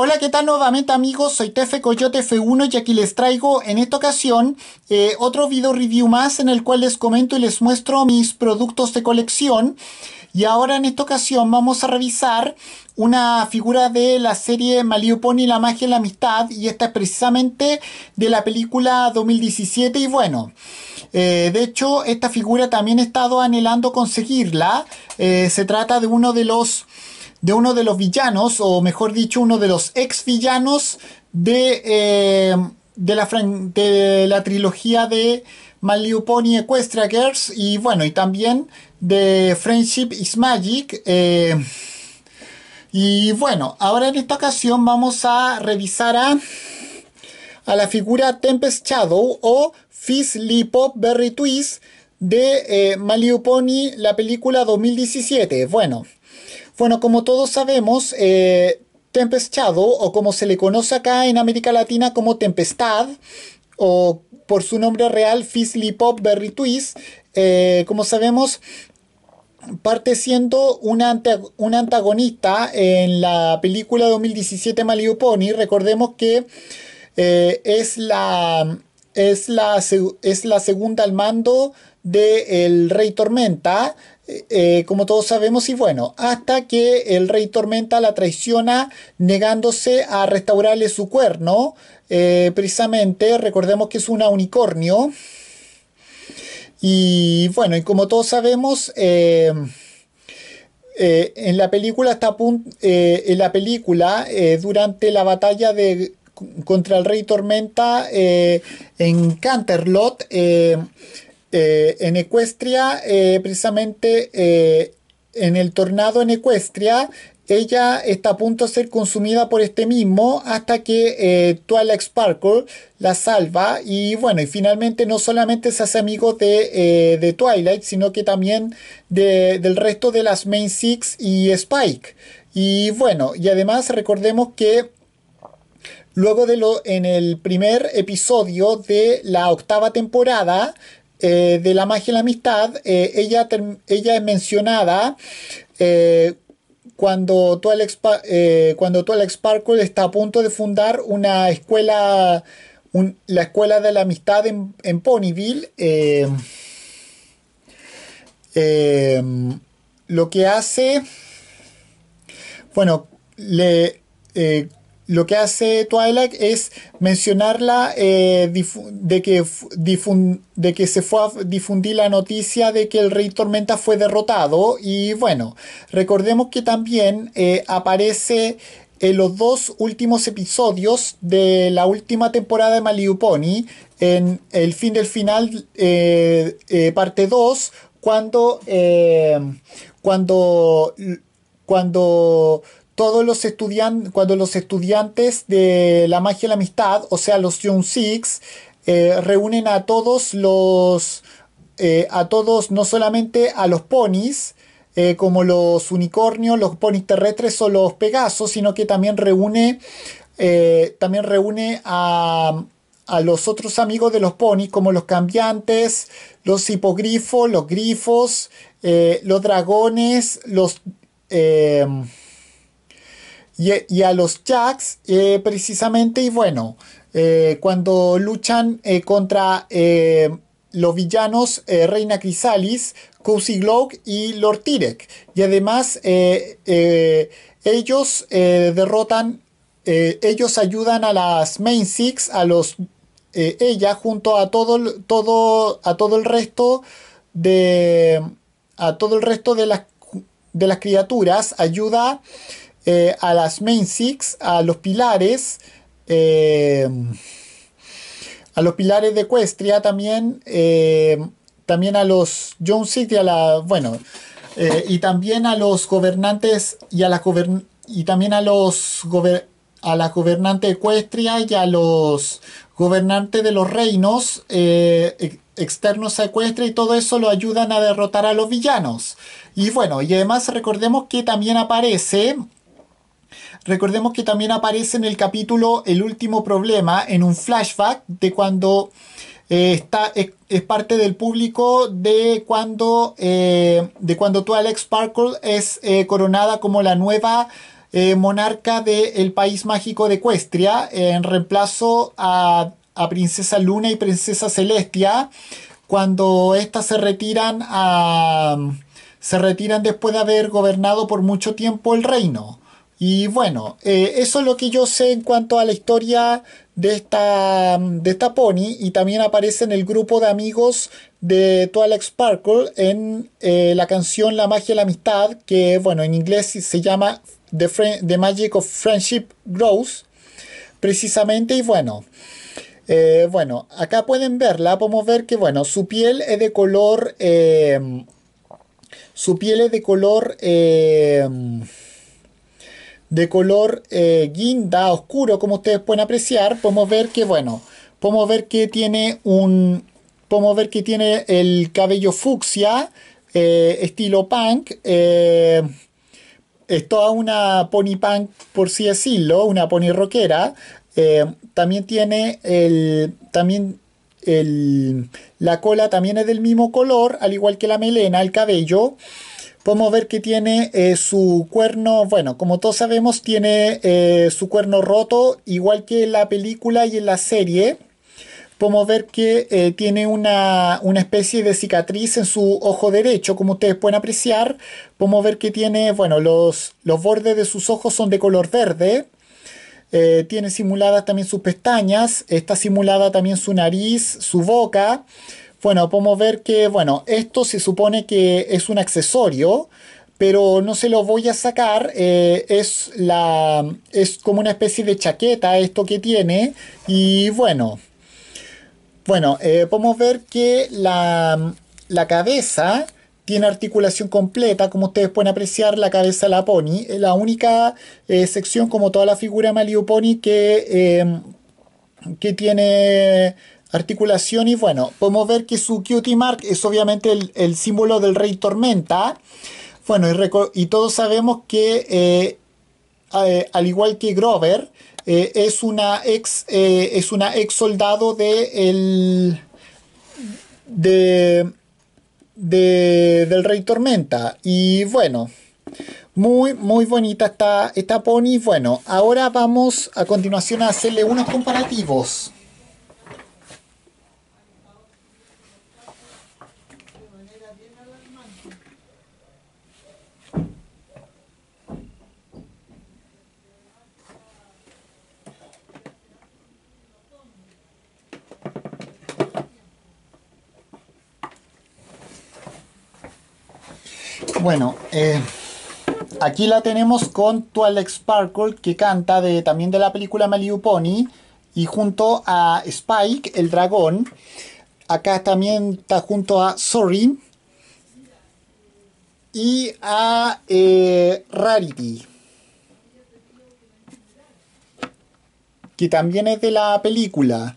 Hola, ¿qué tal nuevamente amigos? Soy Tefe Coyote F1 y aquí les traigo en esta ocasión eh, otro video review más en el cual les comento y les muestro mis productos de colección. Y ahora en esta ocasión vamos a revisar una figura de la serie Malio Pony, la magia y la amistad. Y esta es precisamente de la película 2017. Y bueno, eh, de hecho esta figura también he estado anhelando conseguirla. Eh, se trata de uno de los de uno de los villanos, o mejor dicho, uno de los ex villanos de, eh, de, la, de la trilogía de Maliuponi Equestria Girls y bueno, y también de Friendship is Magic. Eh, y bueno, ahora en esta ocasión vamos a revisar a, a la figura Tempest Shadow o Fizz Pop Berry Twist de eh, la película 2017. Bueno, bueno, como todos sabemos, eh, tempestado, o como se le conoce acá en América Latina como tempestad, o por su nombre real, Fizzly Pop Berry Twist, eh, como sabemos, parte siendo una, antagonista en la película 2017 Malibu Pony. Recordemos que eh, es la es la, es la segunda al mando del Rey Tormenta, eh, eh, como todos sabemos, y bueno, hasta que el Rey Tormenta la traiciona negándose a restaurarle su cuerno, eh, precisamente, recordemos que es una unicornio, y bueno, y como todos sabemos, en la película está en la película durante la batalla de contra el Rey Tormenta eh, en Canterlot, eh, eh, en Ecuestria, precisamente en el tornado en Ecuestria. Ella está a punto de ser consumida por este mismo hasta que Twilight Sparkle la salva y bueno, y finalmente no solamente se hace amigo de, Twilight, sino que también del resto de las Main Six y Spike. Y bueno, y además recordemos que Luego de lo, en el primer episodio de la octava temporada eh, de La magia y la amistad, eh, ella, ella, es mencionada eh, cuando, Twilight, cuando está a punto de fundar una escuela, la escuela de la amistad en, Ponyville. lo que hace, bueno, le, lo que hace Twilight es mencionarla eh, de, que se fue a difundir la noticia de que el rey Tormenta fue derrotado. Y bueno, recordemos que también eh, aparece en los dos últimos episodios de la última temporada de Maliuponi, en el fin del final, eh, parte 2, cuando, cuando, cuando todos los estudiantes, cuando los estudiantes de la magia y la amistad, o sea, los Young Six, eh, reúnen a todos los, eh, a todos, no solamente a los ponis, eh, como los unicornios, los ponis terrestres o los pegasos, sino que también reúne, también reúne a, a los otros amigos de los ponis, como los cambiantes, los hipogrifos, los grifos, los dragones, los y, a los Jacks eh, precisamente y bueno, eh, cuando luchan eh, contra los villanos Reina Crisalis, Cozy Glock y Lord Tirek. Y además ellos derrotan, ellos ayudan a las Main Six, a los ella junto a todo, todo, a todo el resto de a todo el resto de las de las criaturas ayuda eh, a las main six, a los pilares, eh, a los pilares de Equestria también, eh, también a los John City, a la, bueno, y también a los gobernantes y a la y también a los a la gobernante ecuestria y a los gobernantes de los reinos externos a ecuestria y todo eso lo ayudan a derrotar a los villanos. Y bueno, y además recordemos que también aparece Recordemos que también aparece en el capítulo El último problema, en un flashback de cuando eh, está, es, parte del público de cuando, eh, de cuando tú, Alex Sparkle, es eh, coronada como la nueva eh, monarca del país mágico de Equestria en reemplazo a, Princesa Luna y Princesa Celestia, cuando éstas se retiran a se retiran después de haber gobernado por mucho tiempo el reino. Y bueno, eh, eso es lo que yo sé en cuanto a la historia de esta, de pony y también aparece en el grupo de amigos de Alex Sparkle en eh, la canción La magia de la amistad, que bueno, en inglés se llama The, Magic of Friendship Grows, precisamente, y bueno. Eh, bueno, acá pueden verla, podemos ver que bueno, su piel es de color... su piel es de color de color eh, guinda, oscuro, como ustedes pueden apreciar, podemos ver que, bueno, podemos ver que tiene un... Podemos ver que tiene el cabello fucsia, eh, estilo punk. Eh, es toda una pony punk, por así decirlo, una pony rockera. también tiene el... También el, la cola también es del mismo color, al igual que la melena, el cabello podemos ver que tiene eh, su cuerno, bueno, como todos sabemos, tiene eh, su cuerno roto, igual que en la película y en la serie. Podemos ver que eh, tiene una, especie de cicatriz en su ojo derecho, como ustedes pueden apreciar. Podemos ver que tiene, bueno, los, los bordes de sus ojos son de color verde. tiene simuladas también sus pestañas, está simulada también su nariz, su boca. Bueno, podemos ver que, bueno, esto se supone que es un accesorio, pero no se lo voy a sacar. Eh, es, la, es como una especie de chaqueta esto que tiene. Y bueno, bueno, eh, podemos ver que la, cabeza tiene articulación completa, como ustedes pueden apreciar, la cabeza de la pony. Eh, la única sección, como toda la figura Maliu Pony, que, que tiene Articulación y bueno, podemos ver que su cutie mark es obviamente el, símbolo del rey tormenta. Bueno, y, todos sabemos que eh, eh, al igual que Grover, eh, es, una ex, es una ex soldado de el, de, del rey tormenta. Y bueno, muy, muy bonita está esta pony. Bueno, ahora vamos a continuación a hacerle unos comparativos. Bueno, eh, aquí la tenemos con Twilight Sparkle, que canta de, también de la película Malibu Pony, y junto a Spike, el dragón. Acá también está junto a Sorry y a eh, Rarity. Que también es de la película.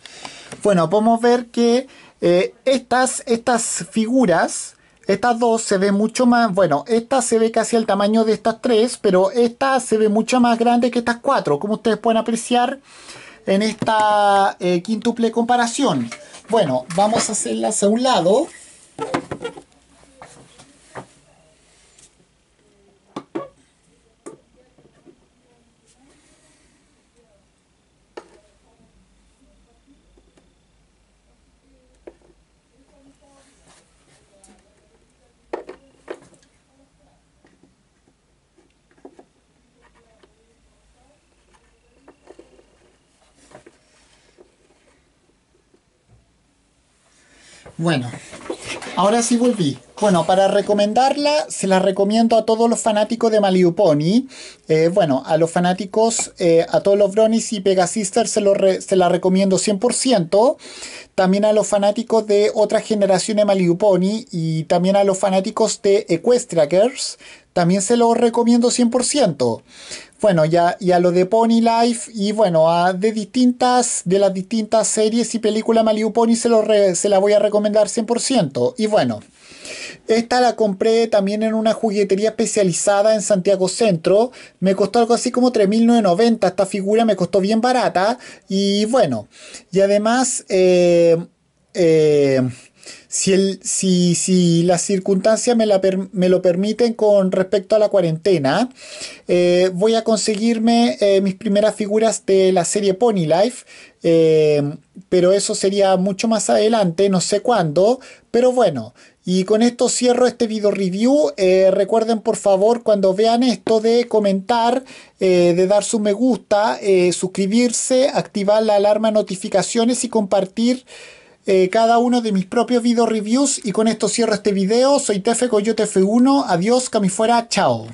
Bueno, podemos ver que eh, estas, estas figuras estas dos se ven mucho más, bueno, esta se ve casi al tamaño de estas tres, pero esta se ve mucho más grande que estas cuatro, como ustedes pueden apreciar en esta eh, quintuple comparación. Bueno, vamos a hacerlas a un lado. Bueno, ahora sí volví. Bueno, para recomendarla, se la recomiendo a todos los fanáticos de Maliuponi. Eh, bueno, a los fanáticos, eh, a todos los Bronis y Pegasisters se, la recomiendo 100%. También a los fanáticos de otra generación de Maliuponi y también a los fanáticos de Equestria Girls también se los recomiendo 100%. Bueno, ya, ya lo de Pony Life y bueno, a, de distintas, de las distintas series y películas Malibu Pony se, lo se la voy a recomendar 100%. Y bueno, esta la compré también en una juguetería especializada en Santiago Centro. Me costó algo así como 3.990. Esta figura me costó bien barata. Y bueno, y además... Eh, eh, si, si, las circunstancias me, la me, lo permiten con respecto a la cuarentena, eh, voy a conseguirme eh, mis primeras figuras de la serie Pony Life, eh, pero eso sería mucho más adelante, no sé cuándo, pero bueno. Y con esto cierro este video review. recuerden por favor cuando vean esto de comentar, de dar su me gusta, suscribirse, activar la alarma notificaciones y compartir eh, cada uno de mis propios video reviews y con esto cierro este video. Soy Tefe Coyote F1, adiós, camifuera, chao.